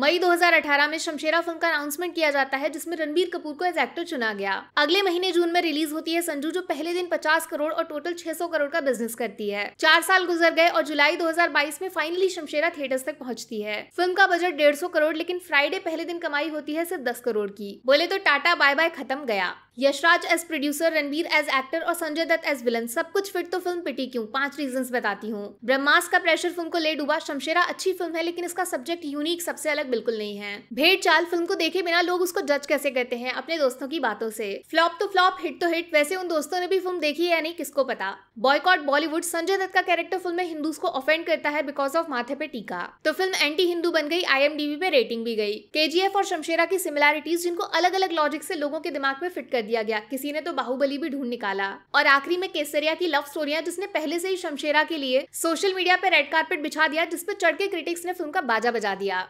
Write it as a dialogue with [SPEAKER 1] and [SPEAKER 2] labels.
[SPEAKER 1] मई
[SPEAKER 2] 2018 में शमशेरा फिल्म का अनाउंसमेंट किया जाता है जिसमें रणबीर कपूर को एज एक्टर चुना गया अगले महीने जून में रिलीज होती है संजू जो पहले दिन 50 करोड़ और टोटल 600 करोड़ का बिजनेस करती है चार साल गुजर गए और जुलाई 2022 में फाइनली शमशेरा थिएटर तक पहुंचती है फिल्म का बजट डेढ़ करोड़ लेकिन फ्राइडे पहले दिन कमाई होती है सिर्फ दस करोड़ की बोले तो टाटा बाय बाय खत्म गया Yashraj as producer Ranbir as actor और संजय दत्त एज विलन सब कुछ फिट तो फिल्म पिटी क्यों पांच रीजन बताती हूँ ब्रह्मास का प्रेशर फिल्म को ले डूबा शमशेरा अच्छी फिल्म है लेकिन इसका सब्जेक्ट यूनिक सबसे अलग बिल्कुल नहीं है भेड़ चाल फिल्म को देखे बिना लोग उसको जज कैसे कहते हैं अपने दोस्तों की बातों से फ्लॉप तो फ्लॉप हिट तो हिट वैसे उन दोस्तों ने भी फिल्म देखी है या नहीं किसको पता बॉयकॉट बॉलीवुड संजय दत्त का कैरेक्टर फिल्म में हिंदू को ऑफेंड करता है बिकॉज ऑफ माथे पे टीका तो फिल्म एंटी हिंदू बन गई आई पे रेटिंग भी गई केजीएफ और शमशेरा की सिमिलैरिटीज जिनको अलग अलग लॉजिक से लोगों के दिमाग में फिट कर दिया गया किसी ने तो बाहुबली भी ढूंढ निकाला और आखिरी में केसरिया की लव स्टोरिया जिसने पहले से ही शमशेरा के लिए सोशल मीडिया पर रेड कार्पेट बिछा दिया जिसपे चढ़ के क्रिटिक्स ने फिल्म का बाजा बजा दिया